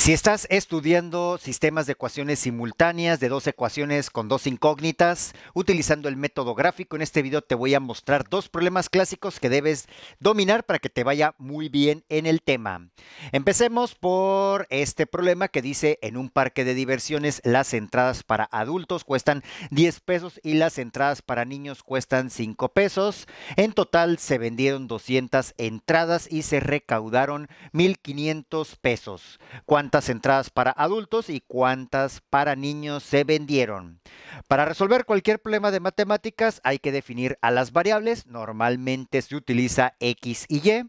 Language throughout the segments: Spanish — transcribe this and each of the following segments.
Si estás estudiando sistemas de ecuaciones simultáneas de dos ecuaciones con dos incógnitas, utilizando el método gráfico, en este video te voy a mostrar dos problemas clásicos que debes dominar para que te vaya muy bien en el tema. Empecemos por este problema que dice en un parque de diversiones las entradas para adultos cuestan 10 pesos y las entradas para niños cuestan 5 pesos. En total se vendieron 200 entradas y se recaudaron 1.500 pesos. Cuando cuántas entradas para adultos y cuántas para niños se vendieron. Para resolver cualquier problema de matemáticas hay que definir a las variables. Normalmente se utiliza X y Y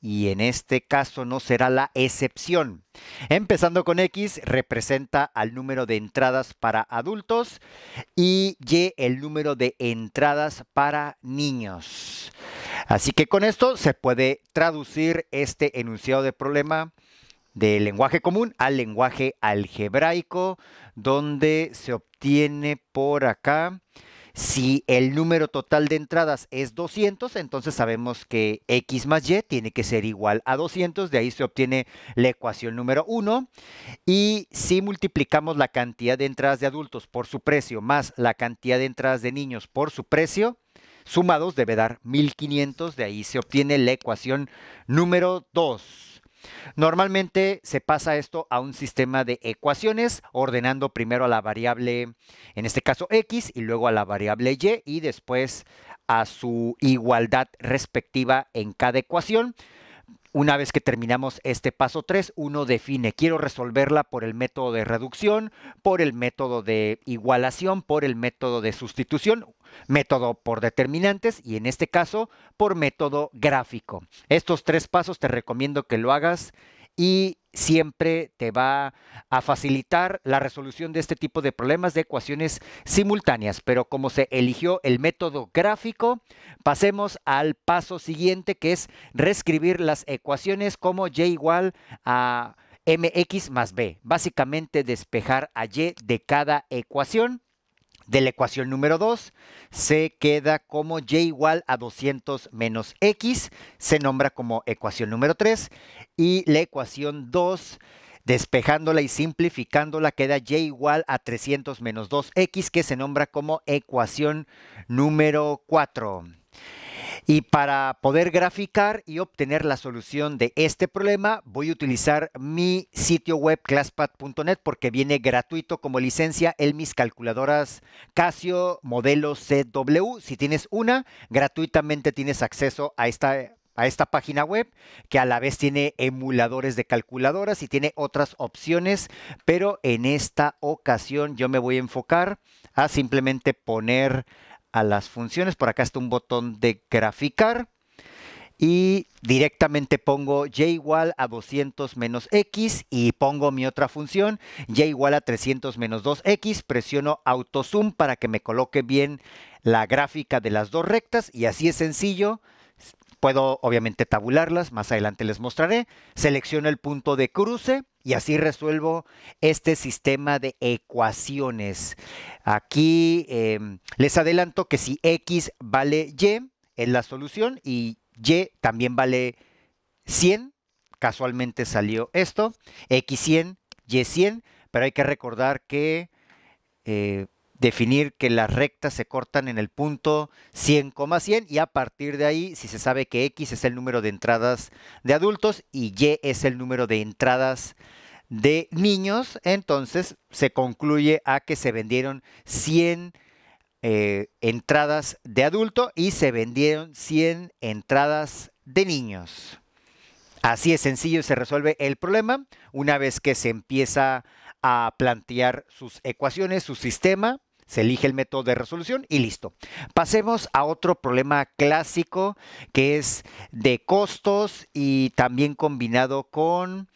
y en este caso no será la excepción. Empezando con X representa al número de entradas para adultos y Y el número de entradas para niños. Así que con esto se puede traducir este enunciado de problema del lenguaje común al lenguaje algebraico, donde se obtiene por acá, si el número total de entradas es 200, entonces sabemos que x más y tiene que ser igual a 200, de ahí se obtiene la ecuación número 1. Y si multiplicamos la cantidad de entradas de adultos por su precio más la cantidad de entradas de niños por su precio, sumados debe dar 1500, de ahí se obtiene la ecuación número 2. Normalmente se pasa esto a un sistema de ecuaciones, ordenando primero a la variable, en este caso x, y luego a la variable y, y después a su igualdad respectiva en cada ecuación una vez que terminamos este paso 3, uno define, quiero resolverla por el método de reducción, por el método de igualación, por el método de sustitución, método por determinantes y en este caso por método gráfico. Estos tres pasos te recomiendo que lo hagas y siempre te va a facilitar la resolución de este tipo de problemas de ecuaciones simultáneas. Pero como se eligió el método gráfico, pasemos al paso siguiente que es reescribir las ecuaciones como y igual a mx más b. Básicamente despejar a y de cada ecuación de la ecuación número 2 se queda como y igual a 200 menos x, se nombra como ecuación número 3 y la ecuación 2 despejándola y simplificándola queda y igual a 300 menos 2x que se nombra como ecuación número 4. Y para poder graficar y obtener la solución de este problema, voy a utilizar mi sitio web classpad.net porque viene gratuito como licencia en mis calculadoras Casio modelo CW. Si tienes una, gratuitamente tienes acceso a esta a esta página web que a la vez tiene emuladores de calculadoras y tiene otras opciones, pero en esta ocasión yo me voy a enfocar a simplemente poner a las funciones. Por acá está un botón de graficar y directamente pongo y igual a 200 menos x y pongo mi otra función y igual a 300 menos 2x, presiono zoom para que me coloque bien la gráfica de las dos rectas y así es sencillo. Puedo obviamente tabularlas, más adelante les mostraré. Selecciono el punto de cruce y así resuelvo este sistema de ecuaciones. Aquí em, les adelanto que si X vale Y es la solución y Y también vale 100, casualmente salió esto, X100, Y100, pero hay que recordar que eh, definir que las rectas se cortan en el punto 100,100 y a partir de ahí, si se sabe que X es el número de entradas de adultos y Y es el número de entradas de niños, entonces se concluye a que se vendieron 100 eh, entradas de adulto y se vendieron 100 entradas de niños. Así es sencillo se resuelve el problema una vez que se empieza a plantear sus ecuaciones, su sistema se elige el método de resolución y listo. Pasemos a otro problema clásico que es de costos y también combinado con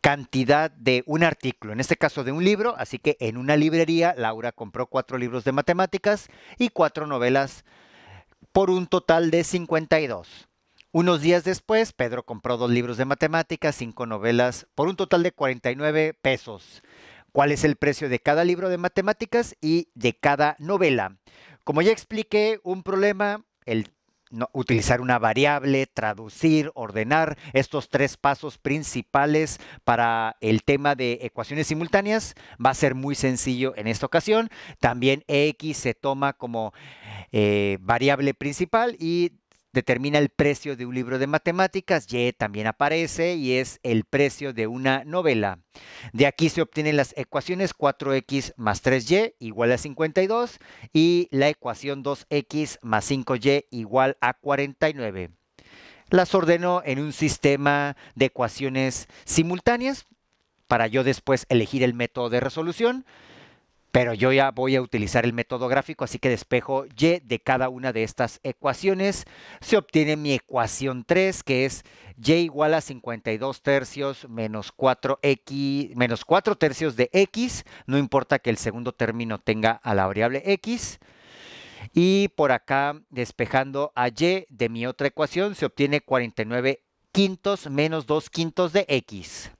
cantidad de un artículo, en este caso de un libro, así que en una librería Laura compró cuatro libros de matemáticas y cuatro novelas por un total de 52. Unos días después, Pedro compró dos libros de matemáticas, cinco novelas, por un total de 49 pesos cuál es el precio de cada libro de matemáticas y de cada novela. Como ya expliqué, un problema, el utilizar una variable, traducir, ordenar, estos tres pasos principales para el tema de ecuaciones simultáneas va a ser muy sencillo en esta ocasión. También x se toma como eh, variable principal y determina el precio de un libro de matemáticas, Y también aparece y es el precio de una novela. De aquí se obtienen las ecuaciones 4x más 3y igual a 52 y la ecuación 2x más 5y igual a 49. Las ordeno en un sistema de ecuaciones simultáneas para yo después elegir el método de resolución pero yo ya voy a utilizar el método gráfico, así que despejo y de cada una de estas ecuaciones. Se obtiene mi ecuación 3, que es y igual a 52 tercios menos 4x, menos 4 tercios de x, no importa que el segundo término tenga a la variable x. Y por acá, despejando a y de mi otra ecuación, se obtiene 49 quintos menos 2 quintos de x.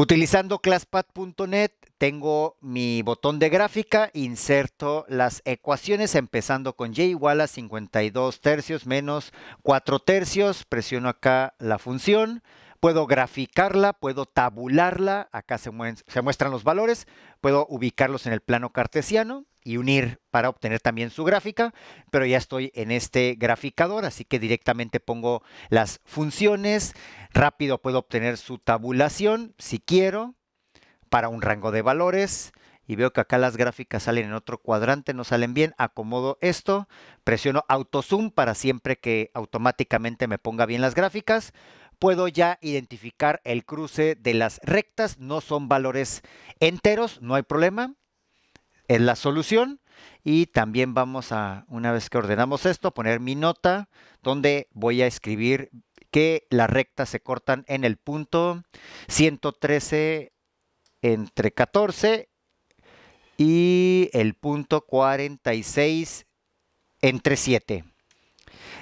Utilizando ClassPad.net tengo mi botón de gráfica, inserto las ecuaciones empezando con y igual a 52 tercios menos 4 tercios, presiono acá la función, puedo graficarla, puedo tabularla, acá se, muestran los valores, puedo ubicarlos en el plano cartesiano y unir para obtener también su gráfica, pero ya estoy en este graficador, así que directamente pongo las funciones, rápido puedo obtener su tabulación si quiero, para un rango de valores, y veo que acá las gráficas salen en otro cuadrante, no salen bien, acomodo esto, presiono auto zoom para siempre que automáticamente me ponga bien las gráficas, puedo ya identificar el cruce de las rectas, no son valores enteros, no hay problema, es la solución. Y también vamos a, una vez que ordenamos esto, poner mi nota donde voy a escribir que las rectas se cortan en el punto 113 entre 14 y el punto 46 entre 7.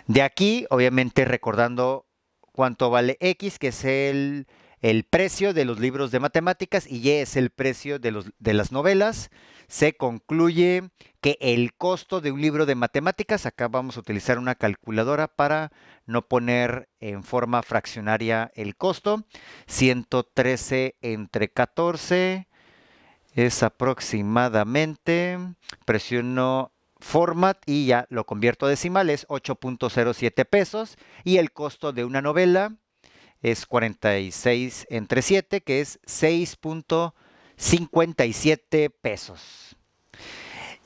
De aquí, obviamente recordando cuánto vale X, que es el el precio de los libros de matemáticas y Y es el precio de, de las novelas. Se concluye que el costo de un libro de matemáticas, acá vamos a utilizar una calculadora para no poner en forma fraccionaria el costo, 113 entre 14 es aproximadamente, presiono format y ya lo convierto a decimal, es 8.07 pesos y el costo de una novela es 46 entre 7, que es 6.57 pesos.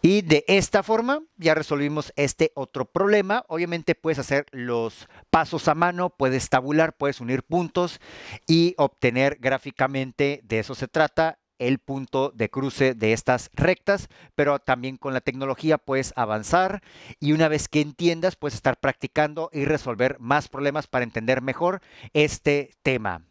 Y de esta forma ya resolvimos este otro problema. Obviamente puedes hacer los pasos a mano, puedes tabular, puedes unir puntos y obtener gráficamente, de eso se trata, el punto de cruce de estas rectas, pero también con la tecnología puedes avanzar y una vez que entiendas puedes estar practicando y resolver más problemas para entender mejor este tema.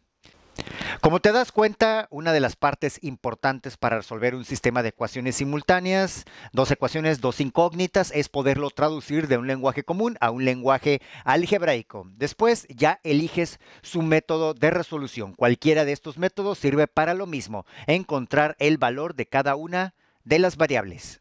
Como te das cuenta, una de las partes importantes para resolver un sistema de ecuaciones simultáneas, dos ecuaciones, dos incógnitas, es poderlo traducir de un lenguaje común a un lenguaje algebraico. Después ya eliges su método de resolución. Cualquiera de estos métodos sirve para lo mismo, encontrar el valor de cada una de las variables.